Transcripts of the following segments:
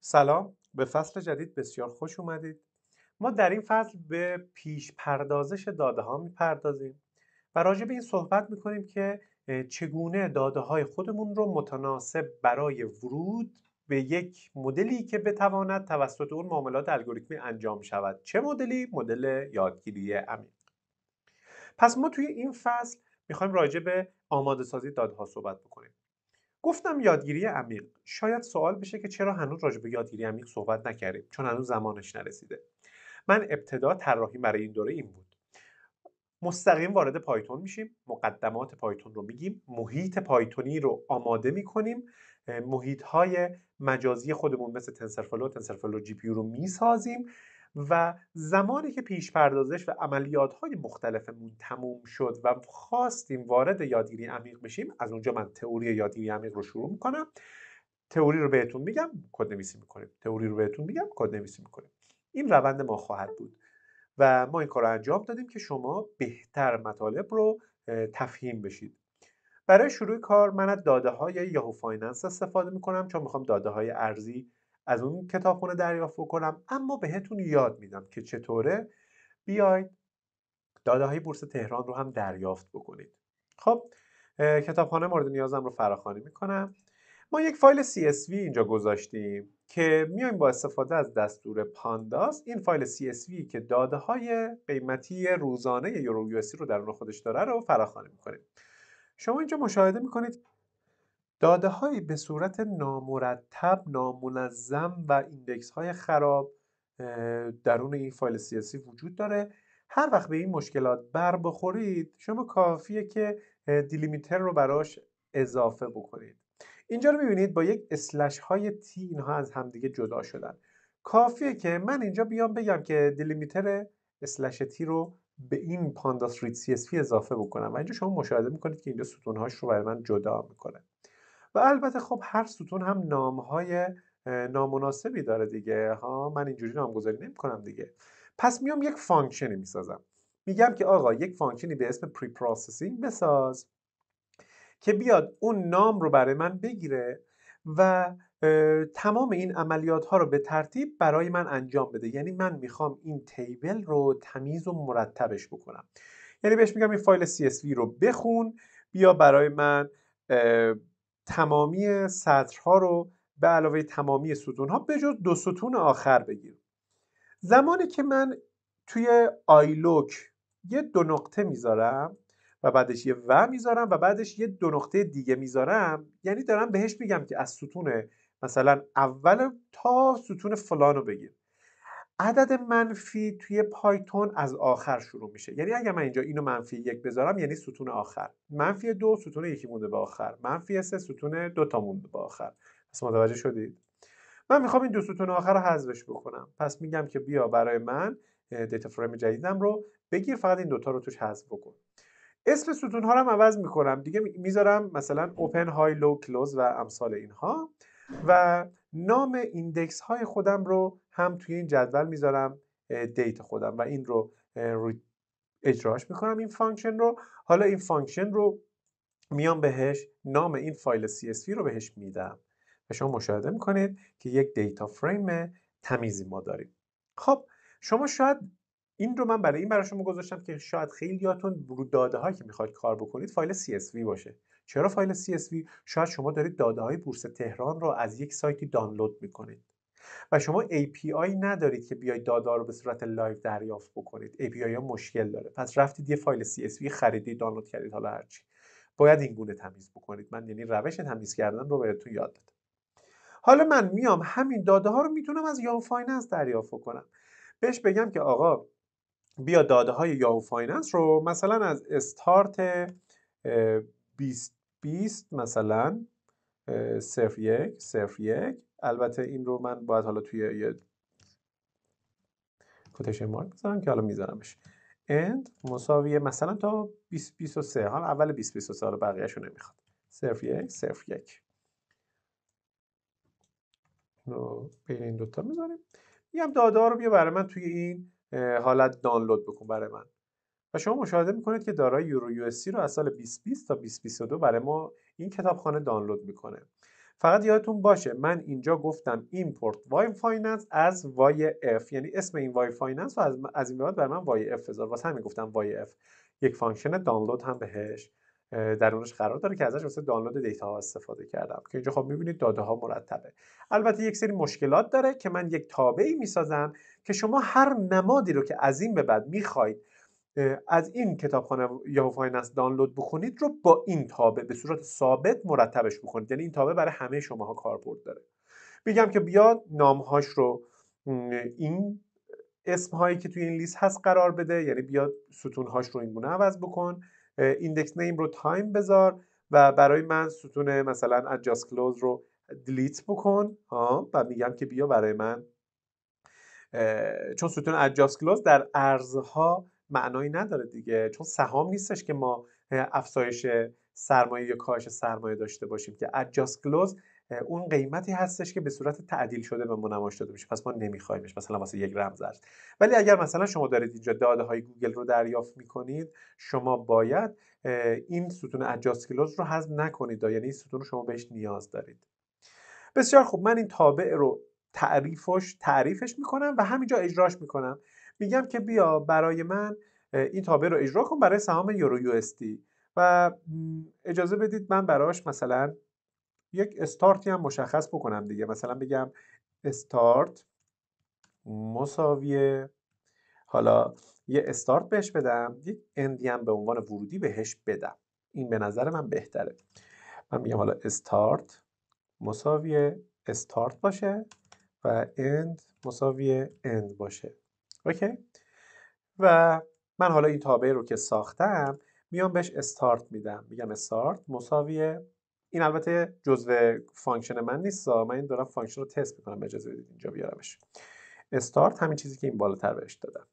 سلام به فصل جدید بسیار خوش اومدید ما در این فصل به پیش پردازش داده ها میپردازیم و راجع به این صحبت می کنیم که چگونه داده های خودمون رو متناسب برای ورود به یک مدلی که بتواند توسط اون معاملات الگوریتمی انجام شود چه مدلی مدل یادگیری عمیق پس ما توی این فصل میخوایم راجع به آماده سازی ها صحبت بکنیم گفتم یادگیری عمیق شاید سوال بشه که چرا هنوز راجع به یادگیری عمیق صحبت نکردیم چون هنوز زمانش نرسیده من ابتدا طراحی برای این دوره این بود مستقیم وارد پایتون میشیم مقدمات پایتون رو میگیم محیط پایتونی رو آماده میکنیم محیط های مجازی خودمون مثل تنسرفلو تنسرفلو جی پی رو میسازیم و زمانی که پیش پردازش و عملیات های مختلفمون تموم شد و خواستیم وارد یادگیری عمیق بشیم از اونجا من تئوری یادگیری عمیق رو شروع میکنم تئوری رو بهتون میگم کد نویسی میکنیم تئوری رو بهتون میگم کد نویسی میکنیم این روند ما خواهد بود و ما این کار رو انجام دادیم که شما بهتر مطالب رو تفهیم بشید برای شروع کار من از داده های یاهو فایننس استفاده میکنم چون میخوام داده های ارزی از اون کتابخونه دریافت بکنم اما بهتون یاد میدم که چطوره بیاید داده های بورس تهران رو هم دریافت بکنید خب کتابخانه مورد نیازم رو فراخوانی میکنم ما یک فایل CSV اینجا گذاشتیم که میایم با استفاده از دستور پانداس این فایل CSV که داده های قیمتی روزانه یورو یو رو در اون خودش داره رو فراخوانی میکنیم شما اینجا مشاهده میکنید داده‌هایی به صورت نامرتب، نامنظم و ایندکس های خراب درون این فایل سیاسی وجود داره هر وقت به این مشکلات بر بخورید شما کافیه که دیلیمیتر رو براش اضافه بکنید اینجا رو میبینید با یک اسلش های تی اینها از همدیگه جدا شدن کافیه که من اینجا بیام بگم که دیلیمیتر اسلش تی رو به این پانداس رید سی اضافه بکنم و اینجا شما مشاهده میکنید که اینجا ستونهاش رو برای من جدا میکنه و البته خب هر ستون هم های نامناسبی داره دیگه ها من اینجوری نامگذاری کنم دیگه پس میام یک فانکشنی میسازم میگم که آقا یک فانکشنی به اسم پری پروسسینگ بساز که بیاد اون نام رو برای من بگیره و تمام این عملیات ها رو به ترتیب برای من انجام بده یعنی من میخوام این تیبل رو تمیز و مرتبش بکنم یعنی بهش میگم این فایل CSV رو بخون بیا برای من تمامی سطرها رو به علاوه تمامی ستونها به جز دو ستون آخر بگیر زمانی که من توی آیلوک یه دو نقطه میذارم و بعدش یه و میذارم و بعدش یه دو نقطه دیگه میذارم یعنی دارم بهش میگم که از ستون مثلا اول تا ستون فلان رو بگیر عدد منفی توی پایتون از آخر شروع میشه یعنی اگر من اینجا اینو منفی یک بذارم یعنی ستون آخر منفی دو ستون یکی مونده به آخر منفی سه ستون دو تا مونده به آخر پس متوجه شدید من میخوام این دو ستون آخر رو حذفش بکنم پس میگم که بیا برای من دیتا فریم جدیدم رو بگیر فقط این دوتا رو توش حذف بکن اسم ستون ها رو هم عوض میکنم دیگه میذارم مثلا اوپن های لو کلوز و امثال اینها و نام ایندکس های خودم رو هم توی این جدول میذارم دیت خودم و این رو اجراش میکنم این فانکشن رو حالا این فانکشن رو میام بهش نام این فایل CSV رو بهش میدم و شما مشاهده میکنید که یک دیتا فریم تمیزی ما داریم خب شما شاید این رو من برای این برای شما گذاشتم که شاید خیلی رو داده هایی که میخواید کار بکنید فایل CSV باشه چرا فایل CSV شاید شما دارید داده های بورس تهران رو از یک سایتی دانلود میکنید و شما API ندارید که بیاید داده رو به صورت لایو دریافت بکنید API ها مشکل داره پس رفتید یه فایل CSV خریدید دانلود کردید حالا هرچی باید این گونه تمیز بکنید من یعنی روش تمیز کردن رو بهتون یاد دادم حالا من میام همین داده ها رو میتونم از یاهو فایننس دریافت کنم بهش بگم که آقا بیا داده های یاهو فایننس رو مثلا از استارت 20 20 مثلا صفر یک یک البته این رو من باید حالا توی یه کوتش مارک بزنم که حالا میزنمش end مساوی مثلا تا 2023 حالا اول 2023 حالا بقیهش رو نمیخواد صرف یک صرف یک رو بین این دوتا میذاریم میگم دادا رو بیا برای من توی این حالت دانلود بکن برای من و شما مشاهده میکنید که دارای یورو یو رو از سال 2020 تا 2022 برای ما این کتابخانه دانلود میکنه فقط یادتون باشه من اینجا گفتم ایمپورت وای فایننس از وای اف یعنی اسم این وای فایننس و از, این بعد برای من وای اف بذار واسه همین گفتم وای اف یک فانکشن دانلود هم بهش درونش قرار داره که ازش واسه دانلود دیتا ها استفاده کردم که اینجا خب میبینید داده ها مرتبه البته یک سری مشکلات داره که من یک تابعی میسازم که شما هر نمادی رو که از این به بعد میخواید از این کتابخانه یاهو فایننس دانلود بکنید رو با این تابه به صورت ثابت مرتبش بکنید یعنی این تابه برای همه شماها کاربرد داره میگم که بیاد نامهاش رو این اسم هایی که توی این لیست هست قرار بده یعنی بیاد ستون هاش رو این عوض بکن ایندکس نیم رو تایم بذار و برای من ستون مثلا ادجاست کلوز رو دلیت بکن ها و میگم که بیا برای من چون ستون ادجاست کلوز در ارزها معنایی نداره دیگه چون سهام نیستش که ما افزایش سرمایه یا کاهش سرمایه داشته باشیم که adjust کلوز اون قیمتی هستش که به صورت تعدیل شده به ما نمایش داده میشه پس ما نمیخوایمش مثلا واسه یک رمز است ولی اگر مثلا شما دارید اینجا داده های گوگل رو دریافت میکنید شما باید این ستون adjust کلوز رو حذف نکنید یعنی این ستون رو شما بهش نیاز دارید بسیار خوب من این تابع رو تعریفش تعریفش میکنم و همینجا اجراش میکنم میگم که بیا برای من این تابع رو اجرا کن برای سهام یورو یو و اجازه بدید من براش مثلا یک استارتی هم مشخص بکنم دیگه مثلا بگم استارت مساویه حالا یه استارت بهش بدم یک اندی هم به عنوان ورودی بهش بدم این به نظر من بهتره من میگم حالا استارت مساویه استارت باشه و اند مساوی اند باشه اوکی و من حالا این تابع رو که ساختم میام بهش استارت میدم میگم استارت مساویه این البته جزو فانکشن من نیست من این دارم فانکشن رو تست میکنم اجازه بدید اینجا بیارمش استارت همین چیزی که این بالاتر بهش دادم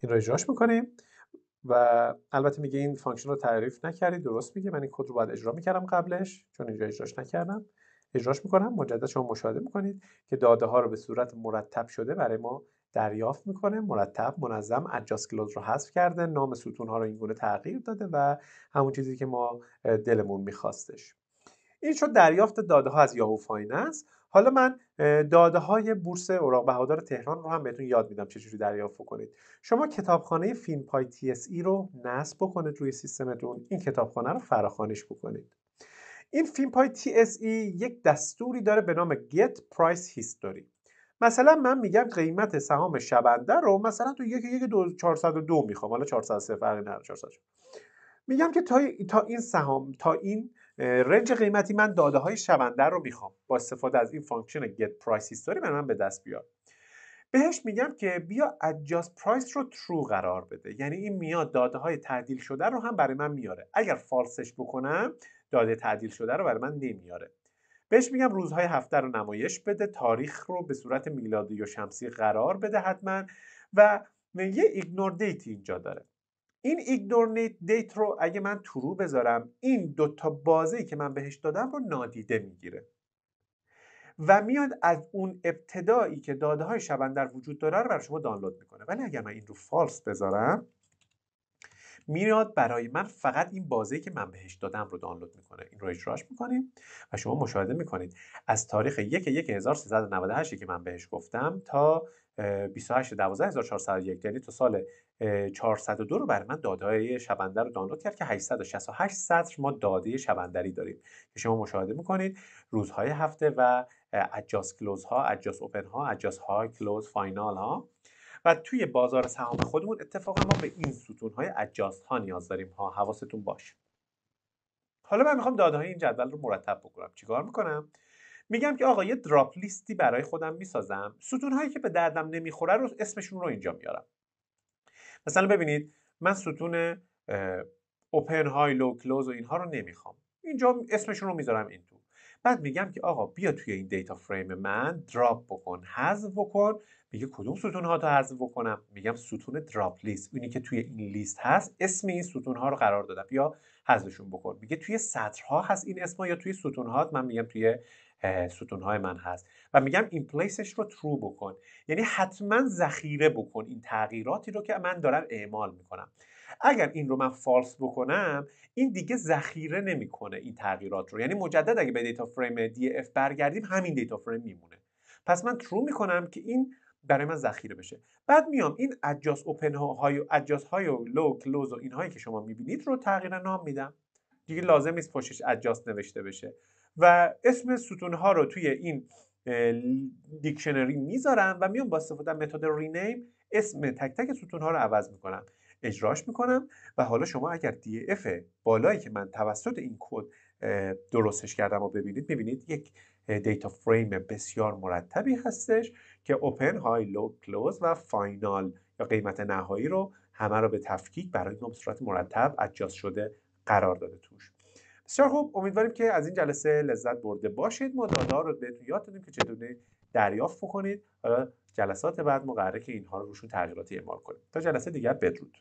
این رو اجراش میکنیم و البته میگه این فانکشن رو تعریف نکردی درست میگه من این کد رو باید اجرا میکردم قبلش چون اینجا اجراش نکردم اجراش میکنم مجدد شما مشاهده میکنید که داده ها رو به صورت مرتب شده برای ما دریافت میکنه مرتب منظم ادجاست کلوز رو حذف کرده نام ستون ها رو اینگونه تغییر داده و همون چیزی که ما دلمون میخواستش این شد دریافت داده ها از یاهو فایننس حالا من داده های بورس اوراق بهادار تهران رو هم بهتون یاد میدم چجوری دریافت کنید شما کتابخانه فینپای تی اس ای رو نصب بکنید روی سیستمتون این کتابخانه رو فراخوانیش بکنید این فیلم پای TSE یک دستوری داره به نام Get Price History مثلا من میگم قیمت سهام شبنده رو مثلا تو یک یک دو 402 میخوام حالا 400 فرقی نه 400 میگم که تا, این سهام تا این رنج قیمتی من داده های شبنده رو میخوام با استفاده از این فانکشن get price history من, من به دست بیار بهش میگم که بیا adjust price رو true قرار بده یعنی این میاد داده های تعدیل شده رو هم برای من میاره اگر فالسش بکنم داده تعدیل شده رو برای من نمیاره بهش میگم روزهای هفته رو نمایش بده تاریخ رو به صورت میلادی و شمسی قرار بده حتما و یه ایگنور دیت اینجا داره این ایگنور دیت رو اگه من ترو بذارم این دوتا بازه ای که من بهش دادم رو نادیده میگیره و میاد از اون ابتدایی که داده های شبن در وجود داره رو بر شما دانلود میکنه ولی اگر من این رو فالس بذارم میاد برای من فقط این بازی که من بهش دادم رو دانلود میکنه این رو اجراش میکنیم و شما مشاهده میکنید از تاریخ 1 1 1398 که من بهش گفتم تا 28 12 1401 یعنی تا سال 402 رو برای من داده شبنده رو دانلود کرد که 868 سطر ما داده شبندری داریم که شما مشاهده میکنید روزهای هفته و اجاز کلوز ها اجاس اوپن ها اجاس های کلوز فاینال ها و توی بازار سهام خودمون اتفاقا ما به این ستون های ها نیاز داریم ها حواستون باشه حالا من میخوام داده های این جدول رو مرتب بکنم چیکار میکنم میگم که آقا یه دراپ لیستی برای خودم میسازم ستون هایی که به دردم نمیخوره رو اسمشون رو اینجا میارم مثلا ببینید من ستون اوپن های لو کلوز و اینها رو نمیخوام اینجا اسمشون رو میذارم این بعد میگم که آقا بیا توی این دیتا فریم من دراپ بکن حذف بکن میگه کدوم ستون ها تا حذف بکنم میگم ستون دراپ لیست اونی که توی این لیست هست اسم این ستون ها رو قرار دادم بیا حذفشون بکن میگه توی سطرها هست این اسم ها یا توی ستون ها من میگم توی ستونهای من هست و میگم این پلیسش رو ترو بکن یعنی حتما ذخیره بکن این تغییراتی رو که من دارم اعمال میکنم اگر این رو من فالس بکنم این دیگه ذخیره نمیکنه این تغییرات رو یعنی مجدد اگه به دیتا فریم اف برگردیم همین دیتا فریم میمونه پس من ترو میکنم که این برای من ذخیره بشه بعد میام این ادجاست اوپن های و های و لو کلوز و اینهایی که شما میبینید رو تغییر نام میدم دیگه لازم نیست پشتش ادجاست نوشته بشه و اسم ستون ها رو توی این دیکشنری میذارم و میام با استفاده متد رینیم اسم تک تک ستون ها رو عوض میکنم اجراش میکنم و حالا شما اگر دی اف بالایی که من توسط این کد درستش کردم و ببینید میبینید یک دیتا فریم بسیار مرتبی هستش که اوپن های لو کلوز و فاینال یا قیمت نهایی رو همه رو به تفکیک برای ما صورت مرتب ادجاست شده قرار داده توش بسیار خوب امیدواریم که از این جلسه لذت برده باشید ما دادا رو بهتون یاد دادیم که چطوری دریافت بکنید حالا جلسات بعد مقرره که اینها رو روشون تغییراتی اعمال کنیم تا جلسه دیگر بدرود